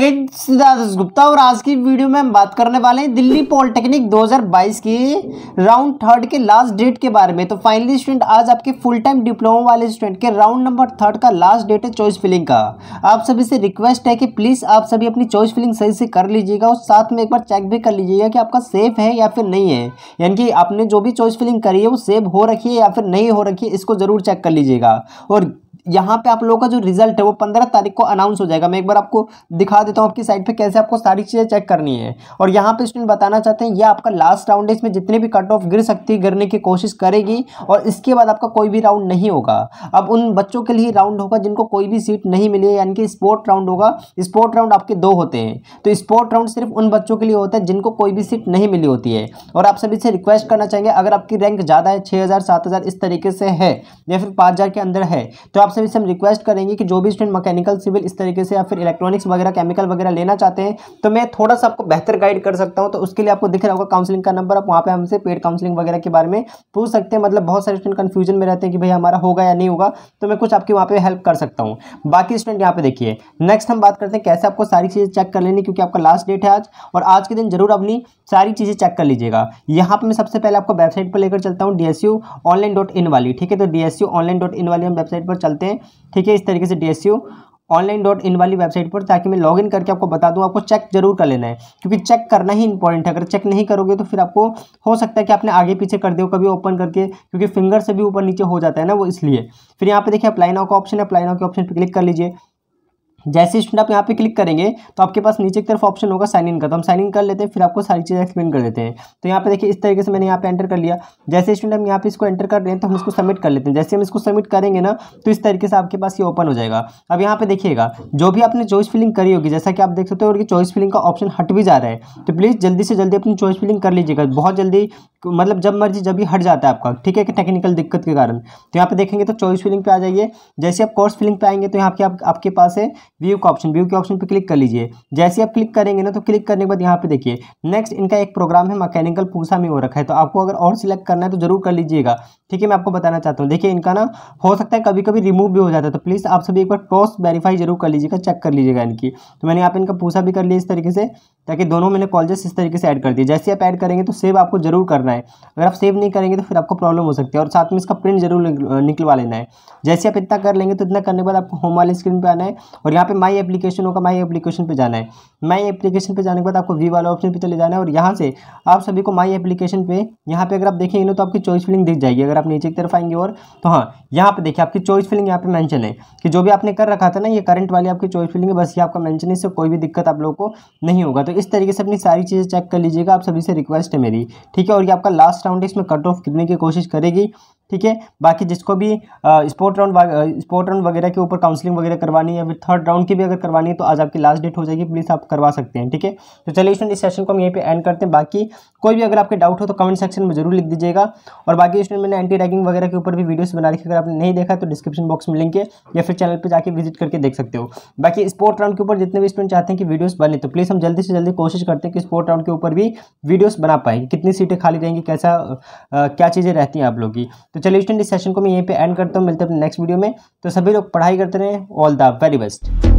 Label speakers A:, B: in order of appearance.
A: जगह सिद्धार्थ गुप्ता और आज की वीडियो में हम बात करने वाले हैं दिल्ली पॉलिटेक्निक 2022 के राउंड थर्ड के लास्ट डेट के बारे में तो फाइनली स्टूडेंट आज आपके फुल टाइम डिप्लोमा वाले स्टूडेंट के राउंड नंबर थर्ड का लास्ट डेट है चॉइस फिलिंग का आप सभी से रिक्वेस्ट है कि प्लीज़ आप सभी अपनी चॉइस फिलिंग सही से कर लीजिएगा और साथ में एक बार चेक भी कर लीजिएगा कि आपका सेफ है या फिर नहीं है यानी कि आपने जो भी चॉइस फिलिंग करी है वो सेफ हो रखी है या फिर नहीं हो रखी है इसको ज़रूर चेक कर लीजिएगा और यहाँ पे आप लोगों का जो रिजल्ट है वो पंद्रह तारीख को अनाउंस हो जाएगा मैं एक बार आपको दिखा देता हूँ आपकी साइट पे कैसे आपको सारी चीज़ें चेक करनी है और यहाँ पे स्टूडेंट बताना चाहते हैं ये आपका लास्ट राउंड है इसमें जितने भी कट ऑफ गिर सकती है गिरने की कोशिश करेगी और इसके बाद आपका कोई भी राउंड नहीं होगा अब उन बच्चों के लिए राउंड होगा जिनको कोई भी सीट नहीं मिली यानी कि स्पोर्ट राउंड होगा स्पोर्ट राउंड आपके दो होते हैं तो स्पोर्ट राउंड सिर्फ उन बच्चों के लिए होता है जिनको कोई भी सीट नहीं मिली होती है और आप सभी से रिक्वेस्ट करना चाहेंगे अगर आपकी रैंक ज़्यादा है छः हज़ार सात हज़ार इस तरीके से है या फिर पाँच हज़ार के अंदर है तो आप सभी से हम रिक्वेस्ट करेंगे कि जो भी स्टूडेंट मैकेनिकल सिविल इस तरीके से या फिर इलेक्ट्रॉनिक्स वगैरह केमिकल वगैरह लेना चाहते हैं तो मैं थोड़ा सा आपको बेहतर गाइड कर सकता हूँ तो उसके लिए आपको दिख रहा होगा काउंसलिंग का नंबर आप वहाँ पर हमसे पेड काउंसलिंग वगैरह के बारे में पूछ सकते हैं मतलब बहुत सारे स्टूडेंट कन्फ्यूजन में रहते हैं कि भाई हमारा होगा या नहीं होगा तो मैं कुछ आपकी वहाँ पर हेल्प कर सकता हूँ बाकी स्टूडेंट यहाँ पे देखिए नेक्स्ट हम बात करते हैं कैसे आपको सारी चीज़ें चेक कर लेनी क्योंकि आपका लास्ट डेट है आज और आज के दिन जरूर अपनी सारी चीज़ें चेक कर लीजिएगा यहाँ पर मैं सबसे पहले आपको वेबसाइट पर लेकर चलता हूँ डी ऑनलाइन डॉट इन वाली ठीक है तो डी ऑनलाइन डॉट इन वाली हम वेबसाइट पर चलते जानते हैं ठीक है इस तरीके से डी ऑनलाइन डॉट इन वाली वेबसाइट पर ताकि मैं लॉगिन करके आपको बता दूं आपको चेक जरूर कर लेना है क्योंकि चेक करना ही इंपॉर्टेंट है अगर चेक नहीं करोगे तो फिर आपको हो सकता है कि आपने आगे पीछे कर दो कभी ओपन करके क्योंकि फिंगर से भी ऊपर नीचे हो जाता है ना वो इसलिए फिर यहाँ पे देखिए अपलाइनाओ का ऑप्शन है अप्लाई नाउ के ऑप्शन पर क्लिक कर लीजिए जैसे स्टूडेंट आप यहाँ पे क्लिक करेंगे तो आपके पास नीचे की तरफ ऑप्शन होगा साइन इन का तो हम साइन इन कर लेते हैं फिर आपको सारी चीज़ें एक्सप्लेन कर देते हैं तो यहाँ पे देखिए इस तरीके से मैंने यहाँ पे एंटर कर लिया जैसे स्टूडेंट हम यहाँ पे इसको एंटर कर रहे हैं तो हम इसको सबमिट कर लेते हैं जैसे हम इसको सबमिट करेंगे ना तो इस तरीके से आपके पास ये ओपन हो जाएगा अब यहाँ पे देखिएगा जो भी आपने चॉइस फिलिंग करी होगी जैसा कि आप देख सकते हो और चॉइस फिलिंग का ऑप्शन हट भी जा रहा है तो प्लीज़ जल्दी से जल्दी अपनी चॉइस फिलिंग कर लीजिएगा बहुत जल्दी मतलब जब मर्जी जब भी हट जाता है आपका ठीक है कि टेक्निकल दिक्कत के कारण तो यहाँ पे देखेंगे तो चॉइस फिलिंग पे आ जाइए जैसे आप कोर्स फिलिंग पे आएंगे तो यहाँ पे आपके पास है व्यू का ऑप्शन व्यू के ऑप्शन पर क्लिक कर लीजिए जैसे आप क्लिक करेंगे ना तो क्लिक करने के बाद यहाँ पे देखिए नेक्स्ट इनका एक प्रोग्राम है मैकेनिकल पूसा में हो रखा है तो आपको अगर और सिलेक्ट करना है तो जरूर कर लीजिएगा ठीक है मैं आपको बताना चाहता हूँ देखिए इनका ना हो सकता है कभी कभी रिमूव भी हो जाता है तो प्लीज़ आप सभी एक बार क्रॉस वेरीफाई जरूर कर लीजिएगा चेक कर लीजिएगा इनकी तो मैंने यहाँ इनका पूसा भी कर लिया इस तरीके से ताकि दोनों मैंने कॉलेजेस इस तरीके से ऐड कर दिए जैसे आप ऐड करेंगे तो सेव आपको जरूर करना है अगर आप सेव नहीं करेंगे तो फिर आपको प्रॉब्लम हो सकती है और साथ में इसका प्रिंट जरूर निकलवा लेना है जैसे आप इतना कर लेंगे तो इतना करने के बाद आपको होम वाली स्क्रीन पर आना है और यहाँ पे माई एप्लीकेशन होगा माई एप्लीकेशन पे जाना है माई एप्लीकेशन पे जाने के बाद आपको वी वाला ऑप्शन पे चले जाना है और यहाँ से आप सभी को माई एप्लीकेशन पे यहाँ पे अगर आप देखेंगे ना तो आपकी चॉइस फिलिंग दिख जाएगी अगर आप नीचे की तरफ आएंगे और तो हाँ यहाँ पे देखिए आपकी चॉइस फिलिंग यहाँ पे मैंशन है कि जो भी आपने कर रखा था ना ये करंट वाली आपकी चॉइस फिलिंग है बस ये आपका मैंशन है इससे कोई भी दिक्कत आप लोगों को नहीं होगा तो इस तरीके से अपनी सारी चीज़ें चेक कर लीजिएगा आप सभी से रिक्वेस्ट है मेरी ठीक है और ये आपका लास्ट राउंड है इसमें कट ऑफ कितने की कोशिश करेगी ठीक है बाकी जिसको भी स्पोर्ट राउंड स्पोर्ट राउंड वगैरह के ऊपर काउंसलिंग वगैरह करवानी है या फिर थर्ड राउंड की भी अगर करवानी है तो आज आपकी लास्ट डेट हो जाएगी प्लीज़ आप करवा सकते हैं ठीक है तो चलिए स्टूडेंट इस सेशन को हम यहीं पे एंड करते हैं बाकी कोई भी अगर आपके डाउट हो तो कमेंट सेक्शन में जरूर लिख दीजिएगा और बाकी स्टूडेंट मैंने एंटी रैगिंग वगैरह के ऊपर भी वीडियोज़ बना रखी अगर आपने नहीं देखा तो डिस्क्रिप्शन बॉक्स में लिंक है या फिर चैनल पर जाकर विजिट करके देख सकते हो बाकी स्पोर्ट राउंड के ऊपर जितने भी स्टूडेंट चाहते हैं कि वीडियोज बने तो प्लीज़ हम जल्दी से जल्दी कोशिश करते हैं कि स्पोर्ट राउंड के ऊपर भी वीडियोज़ बना पाएंगे कितनी सीटें खाली रहेंगी कैसा क्या चीज़ें रहती हैं आप लोग की तो तो चलिए स्टूडेंट इस सेशन को मैं यहीं पे एंड करता हूँ मिलते हैं नेक्स्ट वीडियो में तो सभी लोग पढ़ाई करते रहें ऑल द वेरी बेस्ट